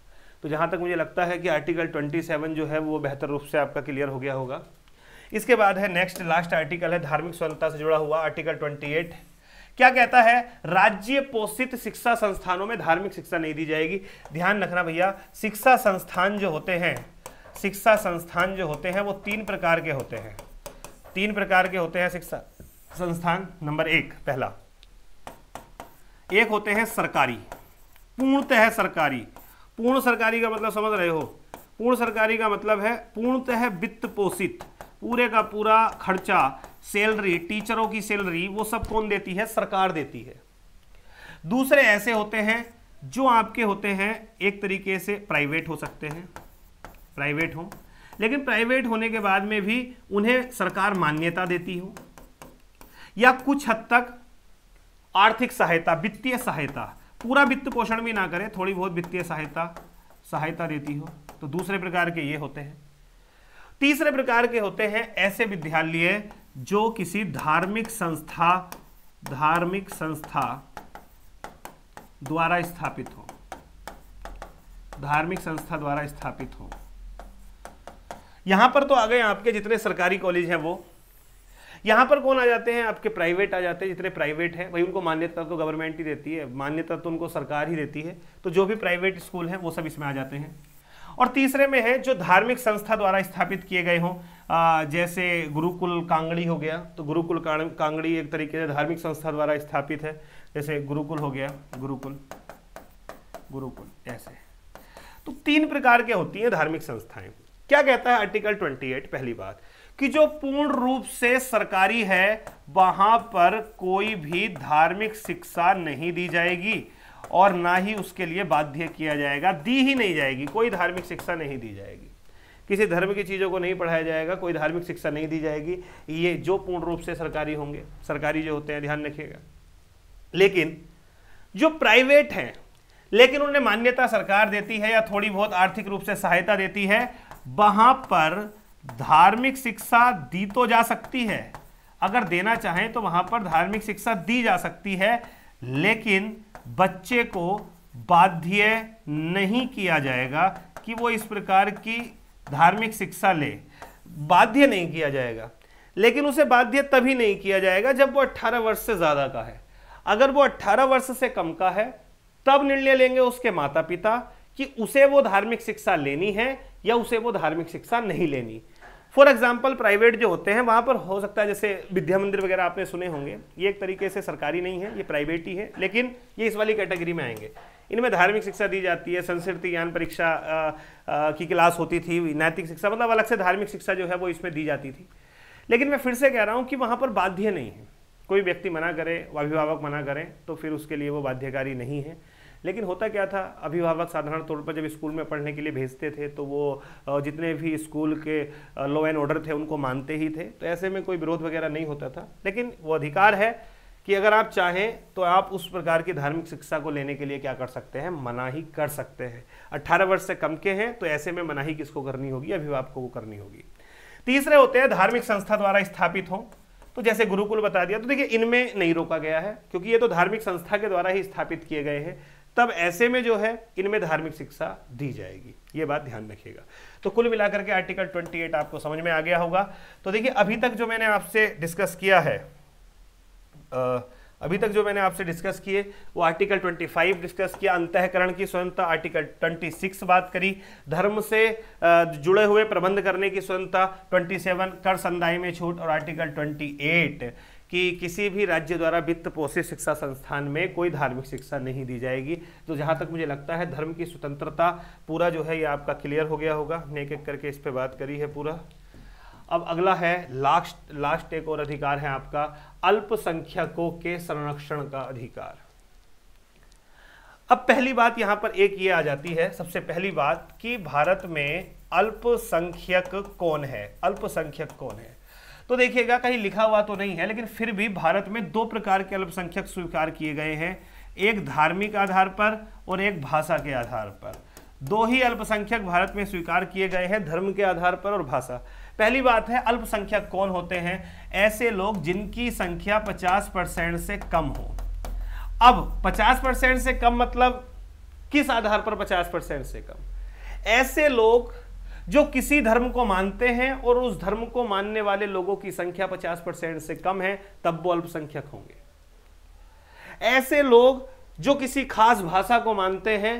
तो जहाँ तक मुझे लगता है कि आर्टिकल 27 जो है वो बेहतर रूप से आपका क्लियर हो गया होगा इसके बाद है नेक्स्ट लास्ट आर्टिकल है धार्मिक स्वतंत्रता से जुड़ा हुआ आर्टिकल 28 क्या कहता है राज्य पोषित शिक्षा संस्थानों में धार्मिक शिक्षा नहीं दी जाएगी ध्यान रखना भैया शिक्षा संस्थान जो होते हैं शिक्षा संस्थान जो होते हैं वो तीन प्रकार के होते हैं तीन प्रकार के होते हैं शिक्षा संस्थान नंबर एक पहला एक होते हैं सरकारी पूर्णतः सरकारी पूर्ण सरकारी का मतलब समझ रहे हो पूर्ण सरकारी का मतलब है पूर्णतः वित्त पोषित पूरे का पूरा खर्चा सैलरी टीचरों की सैलरी वो सब कौन देती है सरकार देती है दूसरे ऐसे होते हैं जो आपके होते हैं एक तरीके से प्राइवेट हो सकते हैं प्राइवेट हो लेकिन प्राइवेट होने के बाद में भी उन्हें सरकार मान्यता देती हो या कुछ हद तक आर्थिक सहायता वित्तीय सहायता पूरा वित्त पोषण भी ना करे थोड़ी बहुत वित्तीय सहायता सहायता देती हो तो दूसरे प्रकार के ये होते हैं तीसरे प्रकार के होते हैं ऐसे विद्यालय जो किसी धार्मिक संस्था धार्मिक संस्था द्वारा स्थापित हो धार्मिक संस्था द्वारा स्थापित हो यहां पर तो आ गए आपके जितने सरकारी कॉलेज हैं वो यहां पर कौन आ जाते हैं आपके प्राइवेट आ जाते हैं जितने प्राइवेट हैं भाई उनको मान्यता तो गवर्नमेंट ही देती है मान्यता तो उनको सरकार ही देती है तो जो भी प्राइवेट स्कूल हैं वो सब इसमें आ जाते हैं और तीसरे में है जो धार्मिक संस्था द्वारा स्थापित किए गए हों जैसे गुरुकुल कांगड़ी हो गया तो गुरुकुल कांगड़ी एक तरीके से धार्मिक संस्था द्वारा स्थापित है जैसे गुरुकुल हो गया गुरुकुल गुरुकुल ऐसे तो तीन प्रकार के होती हैं धार्मिक संस्थाएं क्या कहता है आर्टिकल 28 पहली बात कि जो पूर्ण रूप से सरकारी है वहां पर कोई भी धार्मिक शिक्षा नहीं दी जाएगी और ना ही उसके लिए बाध्य किया जाएगा दी ही नहीं जाएगी कोई धार्मिक शिक्षा नहीं दी जाएगी किसी धर्म की चीज़ों को नहीं पढ़ाया जाएगा कोई धार्मिक शिक्षा नहीं दी जाएगी ये जो पूर्ण रूप से सरकारी होंगे सरकारी जो होते हैं ध्यान रखिएगा लेकिन जो प्राइवेट हैं लेकिन उन्हें मान्यता सरकार देती है या थोड़ी बहुत आर्थिक रूप से सहायता देती है वहां पर धार्मिक शिक्षा दी तो जा सकती है अगर देना चाहें तो वहां पर धार्मिक शिक्षा दी जा सकती है लेकिन बच्चे को बाध्य नहीं किया जाएगा कि वो इस प्रकार की धार्मिक शिक्षा ले बाध्य नहीं किया जाएगा लेकिन उसे बाध्य तभी नहीं किया जाएगा जब वो 18 वर्ष से ज़्यादा का है अगर वो 18 वर्ष से कम का है तब निर्णय लेंगे उसके माता पिता कि उसे वो धार्मिक शिक्षा लेनी है या उसे वो धार्मिक शिक्षा नहीं लेनी फॉर एग्जाम्पल प्राइवेट जो होते हैं वहाँ पर हो सकता है जैसे विद्या मंदिर वगैरह आपने सुने होंगे ये एक तरीके से सरकारी नहीं है ये प्राइवेट ही है लेकिन ये इस वाली कैटेगरी में आएंगे इनमें धार्मिक शिक्षा दी जाती है संस्कृति ज्ञान परीक्षा की क्लास होती थी नैतिक शिक्षा मतलब अलग से धार्मिक शिक्षा जो है वो इसमें दी जाती थी लेकिन मैं फिर से कह रहा हूँ कि वहाँ पर बाध्य नहीं है कोई व्यक्ति मना करे अभिभावक मना करें तो फिर उसके लिए वो बाध्यकारी नहीं है लेकिन होता क्या था अभिभावक साधारण तौर पर जब स्कूल में पढ़ने के लिए भेजते थे तो वो जितने भी स्कूल के लॉ एंड ऑर्डर थे उनको मानते ही थे तो ऐसे में कोई विरोध वगैरह नहीं होता था लेकिन वो अधिकार है कि अगर आप चाहें तो आप उस प्रकार की धार्मिक शिक्षा को लेने के लिए क्या कर सकते हैं मनाही कर सकते हैं अट्ठारह वर्ष से कम के हैं तो ऐसे में मनाही किसको करनी होगी अभिभावकों को करनी होगी तीसरे होते हैं धार्मिक संस्था द्वारा स्थापित हों तो जैसे गुरुकुल बता दिया तो देखिए इनमें नहीं रोका गया है क्योंकि ये तो धार्मिक संस्था के द्वारा ही स्थापित किए गए हैं तब ऐसे में जो है इनमें धार्मिक शिक्षा दी जाएगी ये बात ध्यान रखिएगा तो कुल मिलाकर के आर्टिकल 28 आपको समझ में आ गया होगा तो देखिए अभी तक जो मैंने आपसे डिस्कस किया है आ, अभी तक जो मैंने आपसे डिस्कस किए वो आर्टिकल 25 डिस्कस किया अंतकरण की स्वतंत्रता आर्टिकल 26 बात करी धर्म से जुड़े हुए प्रबंध करने की स्वतंत्रता 27 कर संदाई में छूट और आर्टिकल 28 कि किसी भी राज्य द्वारा वित्त पोषित शिक्षा संस्थान में कोई धार्मिक शिक्षा नहीं दी जाएगी तो जहाँ तक मुझे लगता है धर्म की स्वतंत्रता पूरा जो है ये आपका क्लियर हो गया होगा ने एक एक करके इस पर बात करी है पूरा अब अगला है लास्ट लास्ट एक और अधिकार है आपका अल्पसंख्यकों के संरक्षण का अधिकार अब पहली बात यहाँ पर एक ये आ जाती है सबसे पहली बात कि भारत में अल्पसंख्यक कौन है अल्पसंख्यक कौन है तो देखिएगा कहीं लिखा हुआ तो नहीं है लेकिन फिर भी भारत में दो प्रकार के अल्पसंख्यक स्वीकार किए गए हैं एक धार्मिक आधार पर और एक भाषा के आधार पर दो ही अल्पसंख्यक भारत में स्वीकार किए गए हैं धर्म के आधार पर और भाषा पहली बात है अल्पसंख्यक कौन होते हैं ऐसे लोग जिनकी संख्या 50 परसेंट से कम हो अब 50 परसेंट से कम मतलब किस आधार पर 50 परसेंट से कम ऐसे लोग जो किसी धर्म को मानते हैं और उस धर्म को मानने वाले लोगों की संख्या 50 परसेंट से कम है तब वो अल्पसंख्यक होंगे ऐसे लोग जो किसी खास भाषा को मानते हैं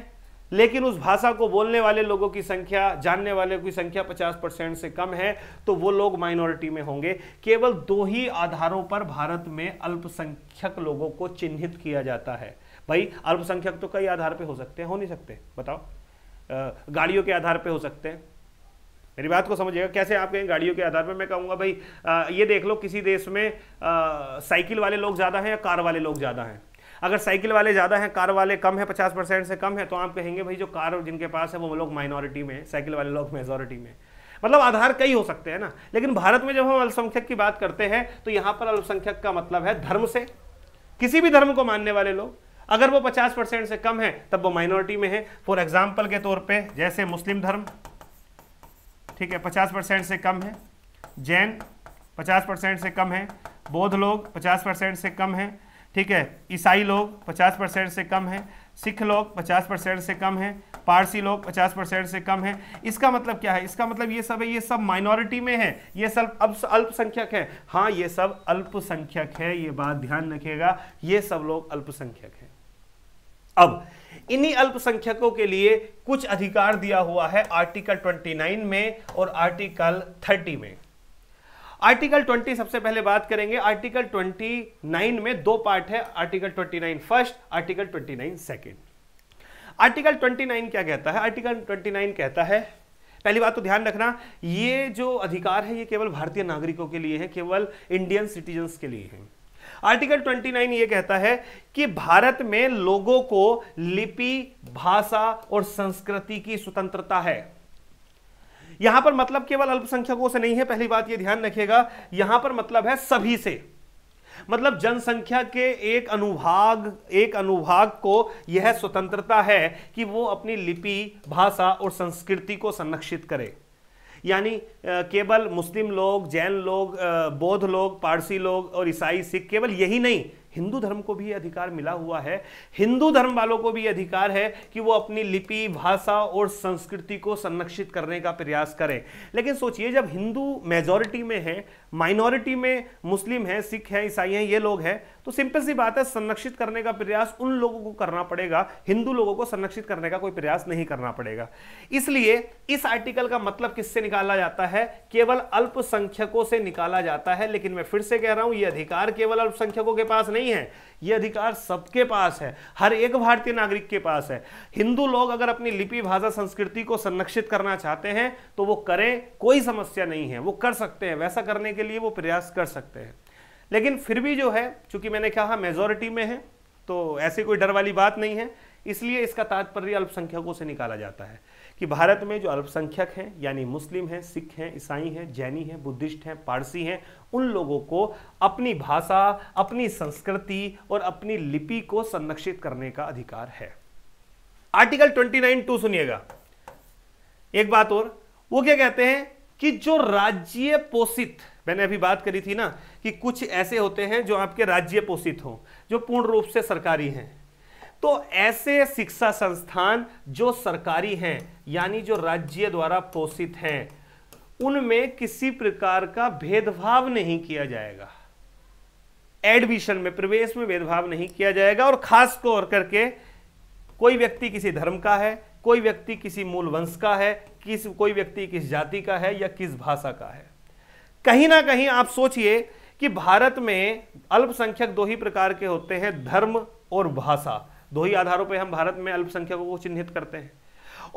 लेकिन उस भाषा को बोलने वाले लोगों की संख्या जानने वाले की संख्या 50 परसेंट से कम है तो वो लोग माइनॉरिटी में होंगे केवल दो ही आधारों पर भारत में अल्पसंख्यक लोगों को चिन्हित किया जाता है भाई अल्पसंख्यक तो कई आधार पे हो सकते हैं हो नहीं सकते बताओ गाड़ियों के आधार पे हो सकते हैं मेरी बात को समझिएगा कैसे आप कहीं गाड़ियों के आधार पर मैं कहूँगा भाई ये देख लो किसी देश में साइकिल वाले लोग ज़्यादा हैं या कार वाले लोग ज़्यादा हैं अगर साइकिल वाले ज़्यादा हैं कार वाले कम है पचास परसेंट से कम है तो आप कहेंगे भाई जो कार जिनके पास है वो लोग माइनॉरिटी में साइकिल वाले लोग मेजोरिटी में मतलब आधार कई हो सकते हैं ना लेकिन भारत में जब हम अल्पसंख्यक की बात करते हैं तो यहाँ पर अल्पसंख्यक का मतलब है धर्म से किसी भी धर्म को मानने वाले लोग अगर वो पचास परसेंट से कम है तब वो माइनॉरिटी में है फॉर एग्जाम्पल के तौर पर जैसे मुस्लिम धर्म ठीक है पचास परसेंट से कम है जैन पचास परसेंट से कम है बौद्ध लोग पचास परसेंट से कम है ठीक है ईसाई लोग पचास परसेंट से कम है सिख लोग पचास परसेंट से कम है पारसी लोग पचास परसेंट से कम है इसका मतलब क्या है इसका मतलब ये सब है ये सब माइनॉरिटी में है ये सब अब अल्पसंख्यक है हाँ ये सब अल्पसंख्यक है ये बात ध्यान रखिएगा ये सब लोग अल्पसंख्यक है अब इन्हीं अल्पसंख्यकों के लिए कुछ अधिकार दिया हुआ है आर्टिकल 29 में और आर्टिकल 30 में आर्टिकल 20 सबसे पहले बात करेंगे आर्टिकल 29 में दो पार्ट है article 29 first article 29 second article 29 क्या कहता है आर्टिकल 29 कहता है पहली बात तो ध्यान रखना ये जो अधिकार है ये केवल भारतीय नागरिकों के लिए है केवल इंडियन सिटीजन्स के लिए है आर्टिकल 29 ये कहता है कि भारत में लोगों को लिपि भाषा और संस्कृति की स्वतंत्रता है यहां पर मतलब केवल अल्पसंख्यकों से नहीं है पहली बात यह ध्यान रखिएगा यहां पर मतलब है सभी से मतलब जनसंख्या के एक अनुभाग एक अनुभाग को यह स्वतंत्रता है कि वो अपनी लिपि भाषा और संस्कृति को संरक्षित करे यानी केवल मुस्लिम लोग जैन लोग बौद्ध लोग पारसी लोग और ईसाई सिख केवल यही नहीं हिंदू धर्म को भी अधिकार मिला हुआ है हिंदू धर्म वालों को भी अधिकार है कि वो अपनी लिपि भाषा और संस्कृति को संरक्षित करने का प्रयास करें लेकिन सोचिए जब हिंदू मेजॉरिटी में है माइनॉरिटी में मुस्लिम है सिख हैं ईसाई हैं ये लोग हैं तो सिंपल सी बात है संरक्षित करने का प्रयास उन लोगों को करना पड़ेगा हिंदू लोगों को संरक्षित करने का कोई प्रयास नहीं करना पड़ेगा इसलिए इस आर्टिकल का मतलब किससे निकाला जाता है केवल अल्पसंख्यकों से निकाला जाता है लेकिन मैं फिर से कह रहा हूं यह अधिकार केवल अल्पसंख्यकों के पास नहीं है यह अधिकार सबके पास है हर एक भारतीय नागरिक के पास है हिंदू लोग अगर अपनी लिपि भाषा संस्कृति को संरक्षित करना चाहते हैं तो वो करें कोई समस्या नहीं है वो कर सकते हैं वैसा करने के लिए वो प्रयास कर सकते हैं लेकिन फिर भी जो है चूंकि मैंने कहा मेजोरिटी हाँ, में है तो ऐसी कोई डर वाली बात नहीं है इसलिए इसका तात्पर्य अल्पसंख्यकों से निकाला जाता है कि भारत में जो अल्पसंख्यक हैं यानी मुस्लिम हैं सिख हैं ईसाई हैं जैनी हैं बुद्धिस्ट हैं पारसी हैं उन लोगों को अपनी भाषा अपनी संस्कृति और अपनी लिपि को संरक्षित करने का अधिकार है आर्टिकल 29 टू सुनिएगा एक बात और वो क्या कहते हैं कि जो राज्य पोषित मैंने अभी बात करी थी ना कि कुछ ऐसे होते हैं जो आपके राज्य पोषित हों जो पूर्ण रूप से सरकारी हैं तो ऐसे शिक्षा संस्थान जो सरकारी हैं यानी जो राज्य द्वारा पोषित हैं उनमें किसी प्रकार का भेदभाव नहीं किया जाएगा एडमिशन में प्रवेश में भेदभाव नहीं किया जाएगा और खास तौर करके कोई व्यक्ति किसी धर्म का है कोई व्यक्ति किसी मूल वंश का है किस कोई व्यक्ति किस जाति का है या किस भाषा का है कहीं ना कहीं आप सोचिए कि भारत में अल्पसंख्यक दो ही प्रकार के होते हैं धर्म और भाषा दो ही आधारों पर हम भारत में अल्पसंख्यकों को चिन्हित करते हैं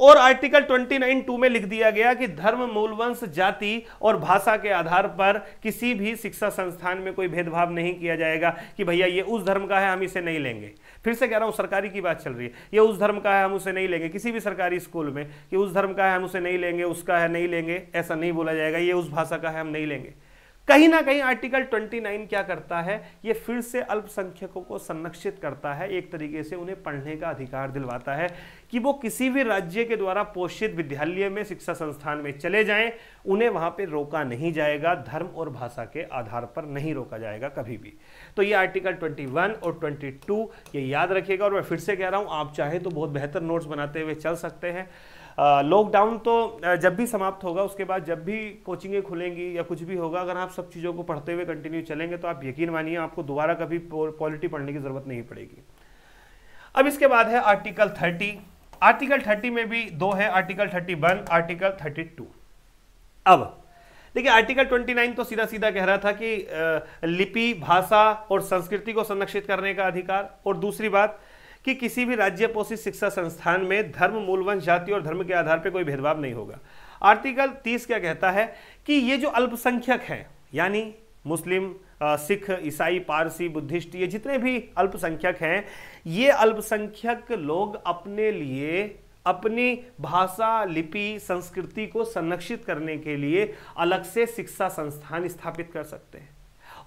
और आर्टिकल 29.2 में लिख दिया गया कि धर्म मूलवंश जाति और भाषा के आधार पर किसी भी शिक्षा संस्थान में कोई भेदभाव नहीं किया जाएगा कि भैया ये उस धर्म का है हम इसे नहीं लेंगे फिर से कह रहा हूँ सरकारी की बात चल रही है ये उस धर्म का है हम उसे नहीं लेंगे किसी भी सरकारी स्कूल में कि उस धर्म का है हम उसे नहीं लेंगे उसका है नहीं लेंगे ऐसा नहीं बोला जाएगा ये उस भाषा का है हम नहीं लेंगे कहीं ना कहीं आर्टिकल 29 क्या करता है ये फिर से अल्पसंख्यकों को संरक्षित करता है एक तरीके से उन्हें पढ़ने का अधिकार दिलवाता है कि वो किसी भी राज्य के द्वारा पोषित विद्यालय में शिक्षा संस्थान में चले जाएं उन्हें वहां पे रोका नहीं जाएगा धर्म और भाषा के आधार पर नहीं रोका जाएगा कभी भी तो ये आर्टिकल 21 और 22 ये याद रखिएगा और मैं फिर से कह रहा हूँ आप चाहे तो बहुत बेहतर नोट्स बनाते हुए चल सकते हैं लॉकडाउन तो जब भी समाप्त होगा उसके बाद जब भी कोचिंगें खुलेंगी या कुछ भी होगा अगर आप सब चीज़ों को पढ़ते हुए कंटिन्यू चलेंगे तो आप यकीन मानिए आपको दोबारा कभी पॉलिटी पढ़ने की ज़रूरत नहीं पड़ेगी अब इसके बाद है आर्टिकल थर्टी आर्टिकल 30 में भी दो है आर्टिकल 31 आर्टिकल 32 अब देखिए आर्टिकल 29 तो सीधा सीधा कह रहा था कि लिपि भाषा और संस्कृति को संरक्षित करने का अधिकार और दूसरी बात कि किसी भी राज्य पोषित शिक्षा संस्थान में धर्म मूलवंश जाति और धर्म के आधार पर कोई भेदभाव नहीं होगा आर्टिकल 30 क्या कहता है कि ये जो अल्पसंख्यक हैं यानी मुस्लिम सिख ईसाई पारसी बुद्धिस्ट ये जितने भी अल्पसंख्यक हैं ये अल्पसंख्यक लोग अपने लिए अपनी भाषा लिपि संस्कृति को संरक्षित करने के लिए अलग से शिक्षा संस्थान स्थापित कर सकते हैं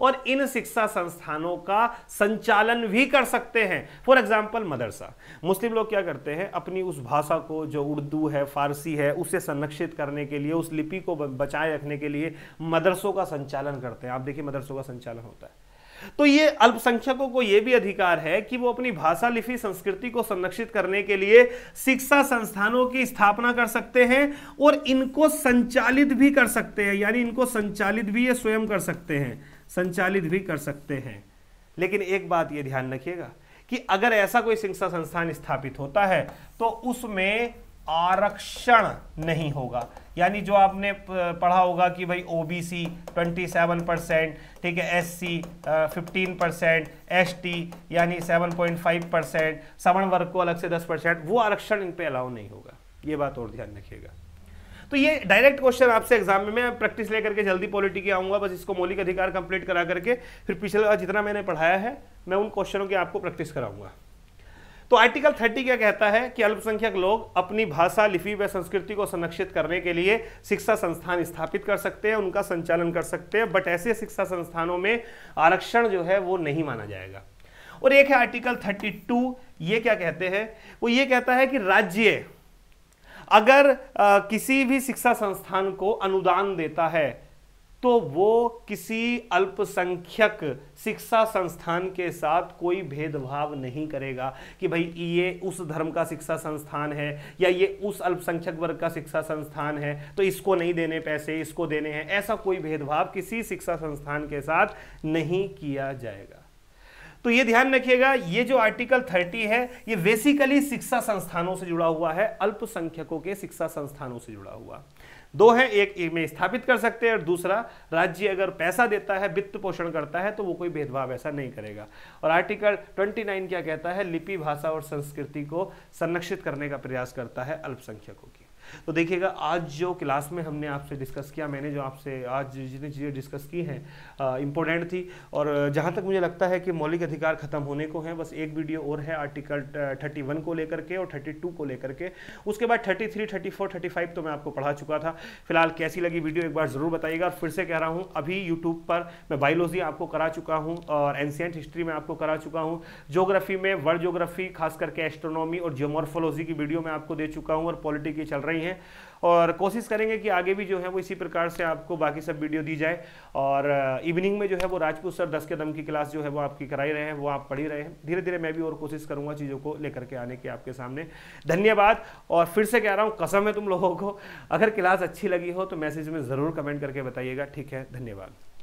और इन शिक्षा संस्थानों का संचालन भी कर सकते हैं फॉर एग्जाम्पल मदरसा मुस्लिम लोग क्या करते हैं अपनी उस भाषा को जो उर्दू है फारसी है उसे संरक्षित करने के लिए उस लिपि को बचाए रखने के लिए मदरसों का संचालन करते हैं आप देखिए मदरसों का संचालन होता है तो ये अल्पसंख्यकों को यह भी अधिकार है कि वो अपनी भाषा लिपि संस्कृति को संरक्षित करने के लिए शिक्षा संस्थानों की स्थापना कर सकते हैं और इनको संचालित भी कर सकते हैं यानी इनको संचालित भी ये स्वयं कर सकते हैं संचालित भी कर सकते हैं लेकिन एक बात ये ध्यान रखिएगा कि अगर ऐसा कोई शिक्षा संस्थान स्थापित होता है तो उसमें आरक्षण नहीं होगा यानी जो आपने पढ़ा होगा कि भाई ओबीसी 27 परसेंट ठीक है एससी 15 परसेंट एस यानी 7.5 परसेंट सवर्ण वर्ग को अलग से 10 परसेंट वो आरक्षण इन पर अलाउ नहीं होगा ये बात और ध्यान रखिएगा तो ये डायरेक्ट क्वेश्चन आपसे एग्जाम में मैं प्रैक्टिस लेकर के जल्दी पॉलिटी की आऊंगा बस इसको मौलिक अधिकार कंप्लीट करा करके फिर पिछले जितना मैंने पढ़ाया है मैं उन क्वेश्चनों की आपको प्रैक्टिस कराऊंगा तो आर्टिकल 30 क्या कहता है कि अल्पसंख्यक लोग अपनी भाषा लिपि व संस्कृति को संरक्षित करने के लिए शिक्षा संस्थान स्थापित कर सकते हैं उनका संचालन कर सकते हैं बट ऐसे शिक्षा संस्थानों में आरक्षण जो है वो नहीं माना जाएगा और एक है आर्टिकल 32 ये क्या कहते हैं वो ये कहता है कि राज्य अगर आ, किसी भी शिक्षा संस्थान को अनुदान देता है तो वो किसी अल्पसंख्यक शिक्षा संस्थान के साथ कोई भेदभाव नहीं करेगा कि भाई ये उस धर्म का शिक्षा संस्थान है या ये उस अल्पसंख्यक वर्ग का शिक्षा संस्थान है तो इसको नहीं देने पैसे इसको देने हैं ऐसा कोई भेदभाव किसी शिक्षा संस्थान के साथ नहीं किया जाएगा तो ये ध्यान रखिएगा ये जो आर्टिकल 30 है ये बेसिकली शिक्षा संस्थानों से जुड़ा हुआ है अल्पसंख्यकों के शिक्षा संस्थानों से जुड़ा हुआ दो है एक में स्थापित कर सकते हैं और दूसरा राज्य अगर पैसा देता है वित्त पोषण करता है तो वो कोई भेदभाव ऐसा नहीं करेगा और आर्टिकल 29 क्या कहता है लिपि भाषा और संस्कृति को संरक्षित करने का प्रयास करता है अल्पसंख्यकों की तो देखिएगा आज जो क्लास में हमने आपसे डिस्कस किया मैंने जो आपसे आज जितनी चीज़ें डिस्कस की हैं इंपॉर्टेंट थी और जहाँ तक मुझे लगता है कि मौलिक अधिकार खत्म होने को है बस एक वीडियो और है आर्टिकल थर्टी वन को लेकर के और थर्टी टू को लेकर के उसके बाद thirty three thirty four thirty five तो मैं आपको पढ़ा चुका था फिलहाल कैसी लगी वीडियो एक बार ज़रूर बताइएगा फिर से कह रहा हूँ अभी यूट्यूब पर मैं बायोलॉजी आपको करा चुका हूँ और एंशियंट हिस्ट्री में आपको करा चुका हूँ जोग्राफी में वर्ल्ड जोग्राफी खास करके एस्ट्रोनॉमी और जियोमॉर्फोलॉजी की वीडियो मैं आपको दे चुका हूँ और पॉलिटी की चल रही रही हैं और कोशिश करेंगे कि आगे भी जो है वो इसी प्रकार से आपको बाकी सब वीडियो दी जाए और इवनिंग में जो है वो राजपूत सर दस के दम की क्लास जो है वो आपकी कराई रहे हैं वो आप पढ़ी रहे हैं धीरे धीरे मैं भी और कोशिश करूँगा चीज़ों को लेकर के आने की आपके सामने धन्यवाद और फिर से कह रहा हूँ कसम है तुम लोगों को अगर क्लास अच्छी लगी हो तो मैसेज में ज़रूर कमेंट करके बताइएगा ठीक है धन्यवाद